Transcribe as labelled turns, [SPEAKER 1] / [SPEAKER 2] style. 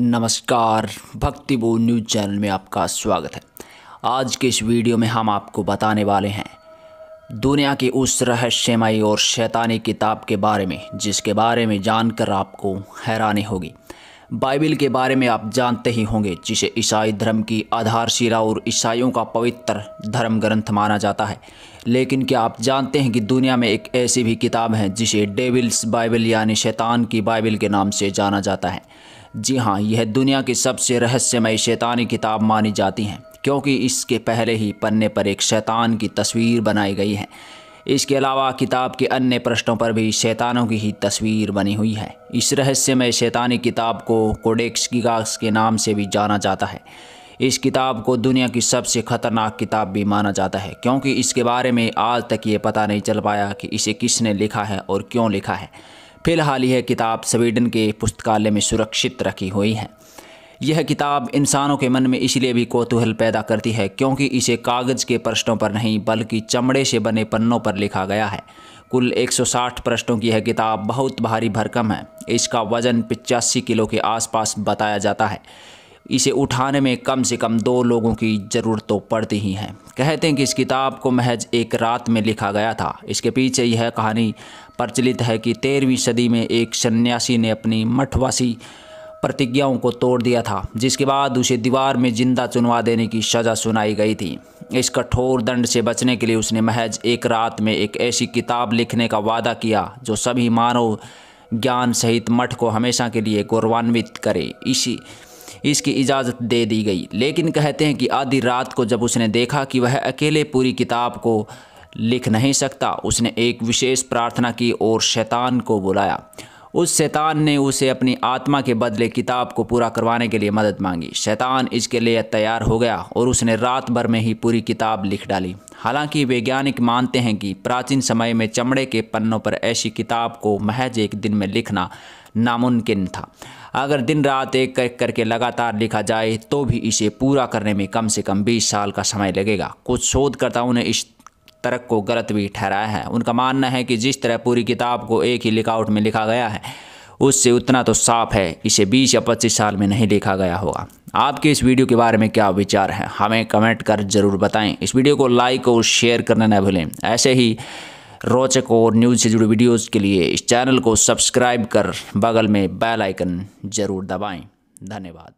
[SPEAKER 1] नमस्कार भक्ति बो न्यूज चैनल में आपका स्वागत है आज के इस वीडियो में हम आपको बताने वाले हैं दुनिया की उस रहस्यमयी और शैतानी किताब के बारे में जिसके बारे में जानकर आपको हैरानी होगी बाइबिल के बारे में आप जानते ही होंगे जिसे ईसाई धर्म की आधारशिला और ईसाइयों का पवित्र धर्म ग्रंथ माना जाता है लेकिन क्या आप जानते हैं कि दुनिया में एक ऐसी भी किताब है जिसे डेविल्स बाइबल यानी शैतान की बाइबल के नाम से जाना जाता है जी हाँ यह दुनिया की सबसे रहस्यमय शैतानी किताब मानी जाती हैं क्योंकि इसके पहले ही पन्ने पर एक शैतान की तस्वीर बनाई गई है इसके अलावा किताब के अन्य पृष्ठों पर भी शैतानों की ही तस्वीर बनी हुई है इस रहस्यमय शैतानी किताब को कोडेक्स गिगास के नाम से भी जाना जाता है इस किताब को दुनिया की सबसे खतरनाक किताब भी माना जाता है क्योंकि इसके बारे में आज तक ये पता नहीं चल पाया कि इसे किसने लिखा है और क्यों लिखा है फिलहाल यह किताब स्वीडन के पुस्तकालय में सुरक्षित रखी हुई है यह किताब इंसानों के मन में इसलिए भी कौतूहल पैदा करती है क्योंकि इसे कागज़ के प्रश्नों पर नहीं बल्कि चमड़े से बने पन्नों पर लिखा गया है कुल 160 प्रश्नों की यह किताब बहुत भारी भरकम है इसका वज़न पिचासी किलो के आसपास बताया जाता है इसे उठाने में कम से कम दो लोगों की ज़रूरत तो पड़ती ही है कहते हैं कि इस किताब को महज एक रात में लिखा गया था इसके पीछे यह कहानी प्रचलित है कि तेरहवीं सदी में एक सन्यासी ने अपनी मठवासी प्रतिज्ञाओं को तोड़ दिया था जिसके बाद उसे दीवार में जिंदा चुनवा देने की सज़ा सुनाई गई थी इस कठोर दंड से बचने के लिए उसने महज एक रात में एक ऐसी किताब लिखने का वादा किया जो सभी मानव ज्ञान सहित मठ को हमेशा के लिए गौरवान्वित करे इसी इसकी इजाज़त दे दी गई लेकिन कहते हैं कि आधी रात को जब उसने देखा कि वह अकेले पूरी किताब को लिख नहीं सकता उसने एक विशेष प्रार्थना की और शैतान को बुलाया उस शैतान ने उसे अपनी आत्मा के बदले किताब को पूरा करवाने के लिए मदद मांगी शैतान इसके लिए तैयार हो गया और उसने रात भर में ही पूरी किताब लिख डाली हालांकि वैज्ञानिक मानते हैं कि प्राचीन समय में चमड़े के पन्नों पर ऐसी किताब को महज एक दिन में लिखना नामुमकिन था अगर दिन रात एक कर करके लगातार लिखा जाए तो भी इसे पूरा करने में कम से कम 20 साल का समय लगेगा कुछ शोधकर्ताओं ने इस तरक को गलत भी ठहराया है उनका मानना है कि जिस तरह पूरी किताब को एक ही लिखावट में लिखा गया है उससे उतना तो साफ है इसे 20 या 25 साल में नहीं लिखा गया होगा आपके इस वीडियो के बारे में क्या विचार है हमें कमेंट कर ज़रूर बताएं इस वीडियो को लाइक और शेयर करना न भूलें ऐसे ही रोचक और न्यूज़ से जुड़ी वीडियोज़ के लिए इस चैनल को सब्सक्राइब कर बगल में बेल आइकन ज़रूर दबाएँ धन्यवाद